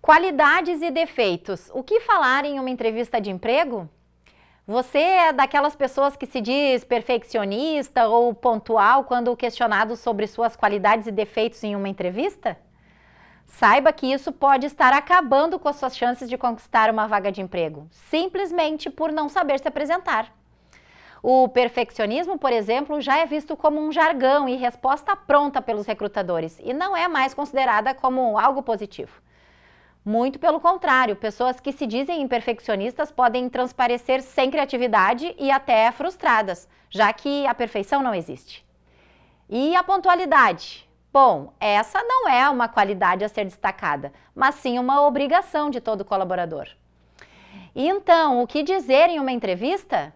Qualidades e defeitos. O que falar em uma entrevista de emprego? Você é daquelas pessoas que se diz perfeccionista ou pontual quando questionado sobre suas qualidades e defeitos em uma entrevista? Saiba que isso pode estar acabando com as suas chances de conquistar uma vaga de emprego, simplesmente por não saber se apresentar. O perfeccionismo, por exemplo, já é visto como um jargão e resposta pronta pelos recrutadores e não é mais considerada como algo positivo. Muito pelo contrário, pessoas que se dizem imperfeccionistas podem transparecer sem criatividade e até frustradas, já que a perfeição não existe. E a pontualidade? Bom, essa não é uma qualidade a ser destacada, mas sim uma obrigação de todo colaborador. Então, o que dizer em uma entrevista?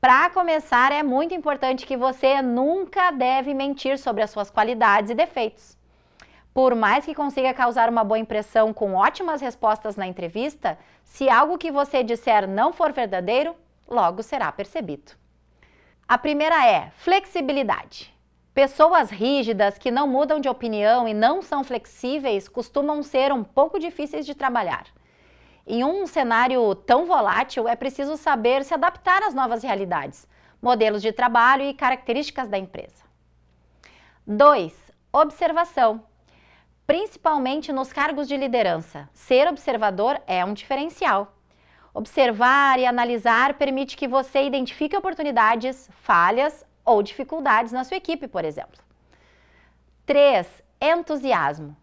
Para começar, é muito importante que você nunca deve mentir sobre as suas qualidades e defeitos. Por mais que consiga causar uma boa impressão com ótimas respostas na entrevista, se algo que você disser não for verdadeiro, logo será percebido. A primeira é flexibilidade. Pessoas rígidas que não mudam de opinião e não são flexíveis costumam ser um pouco difíceis de trabalhar. Em um cenário tão volátil, é preciso saber se adaptar às novas realidades, modelos de trabalho e características da empresa. 2. Observação. Principalmente nos cargos de liderança, ser observador é um diferencial. Observar e analisar permite que você identifique oportunidades, falhas ou dificuldades na sua equipe, por exemplo. 3. Entusiasmo.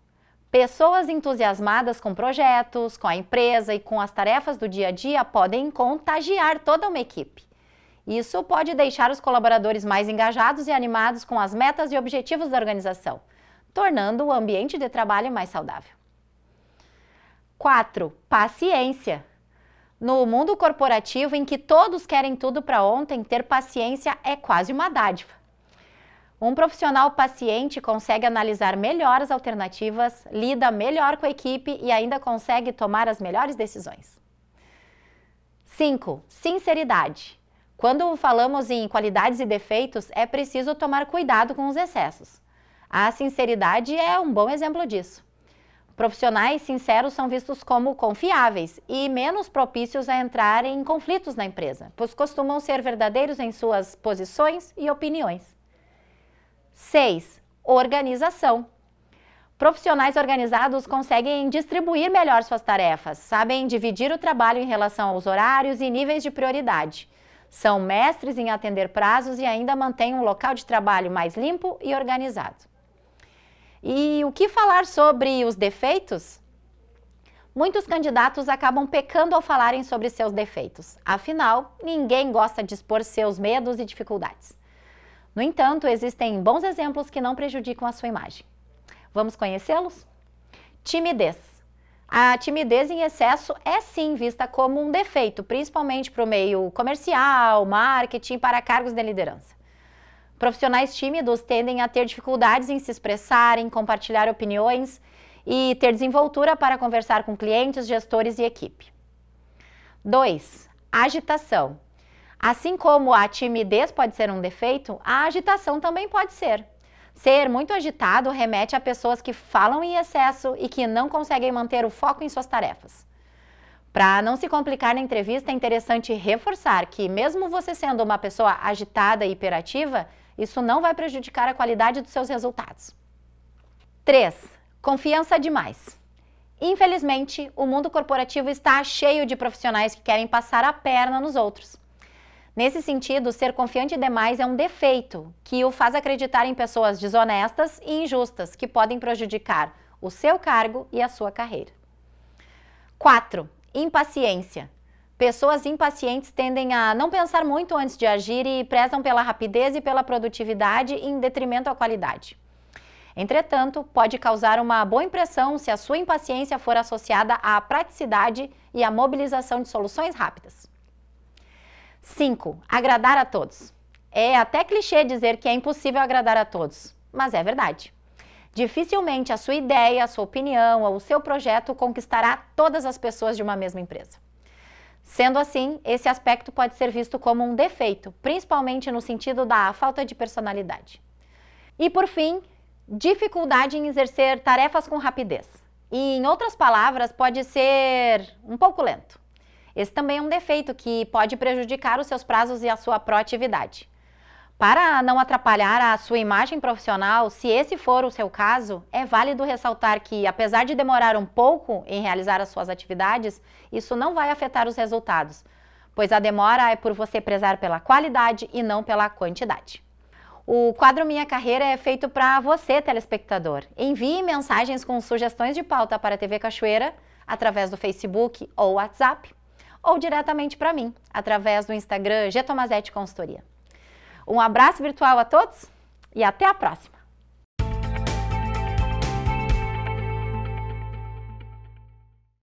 Pessoas entusiasmadas com projetos, com a empresa e com as tarefas do dia a dia podem contagiar toda uma equipe. Isso pode deixar os colaboradores mais engajados e animados com as metas e objetivos da organização, tornando o ambiente de trabalho mais saudável. 4. Paciência. No mundo corporativo em que todos querem tudo para ontem, ter paciência é quase uma dádiva. Um profissional paciente consegue analisar melhor as alternativas, lida melhor com a equipe e ainda consegue tomar as melhores decisões. 5. Sinceridade. Quando falamos em qualidades e defeitos, é preciso tomar cuidado com os excessos. A sinceridade é um bom exemplo disso. Profissionais sinceros são vistos como confiáveis e menos propícios a entrar em conflitos na empresa, pois costumam ser verdadeiros em suas posições e opiniões. 6. Organização. Profissionais organizados conseguem distribuir melhor suas tarefas, sabem dividir o trabalho em relação aos horários e níveis de prioridade. São mestres em atender prazos e ainda mantêm um local de trabalho mais limpo e organizado. E o que falar sobre os defeitos? Muitos candidatos acabam pecando ao falarem sobre seus defeitos. Afinal, ninguém gosta de expor seus medos e dificuldades. No entanto, existem bons exemplos que não prejudicam a sua imagem. Vamos conhecê-los? Timidez. A timidez em excesso é sim vista como um defeito, principalmente para o meio comercial, marketing, para cargos de liderança. Profissionais tímidos tendem a ter dificuldades em se expressar, em compartilhar opiniões e ter desenvoltura para conversar com clientes, gestores e equipe. 2. Agitação. Assim como a timidez pode ser um defeito, a agitação também pode ser. Ser muito agitado remete a pessoas que falam em excesso e que não conseguem manter o foco em suas tarefas. Para não se complicar na entrevista, é interessante reforçar que, mesmo você sendo uma pessoa agitada e hiperativa, isso não vai prejudicar a qualidade dos seus resultados. 3. Confiança demais. Infelizmente, o mundo corporativo está cheio de profissionais que querem passar a perna nos outros. Nesse sentido, ser confiante demais é um defeito que o faz acreditar em pessoas desonestas e injustas que podem prejudicar o seu cargo e a sua carreira. 4. Impaciência. Pessoas impacientes tendem a não pensar muito antes de agir e prezam pela rapidez e pela produtividade em detrimento à qualidade. Entretanto, pode causar uma boa impressão se a sua impaciência for associada à praticidade e à mobilização de soluções rápidas. 5. Agradar a todos. É até clichê dizer que é impossível agradar a todos, mas é verdade. Dificilmente a sua ideia, a sua opinião ou o seu projeto conquistará todas as pessoas de uma mesma empresa. Sendo assim, esse aspecto pode ser visto como um defeito, principalmente no sentido da falta de personalidade. E por fim, dificuldade em exercer tarefas com rapidez. E, em outras palavras, pode ser um pouco lento. Esse também é um defeito que pode prejudicar os seus prazos e a sua proatividade. Para não atrapalhar a sua imagem profissional, se esse for o seu caso, é válido ressaltar que, apesar de demorar um pouco em realizar as suas atividades, isso não vai afetar os resultados, pois a demora é por você prezar pela qualidade e não pela quantidade. O quadro Minha Carreira é feito para você, telespectador. Envie mensagens com sugestões de pauta para a TV Cachoeira através do Facebook ou WhatsApp ou diretamente para mim, através do Instagram G Consultoria. Um abraço virtual a todos e até a próxima!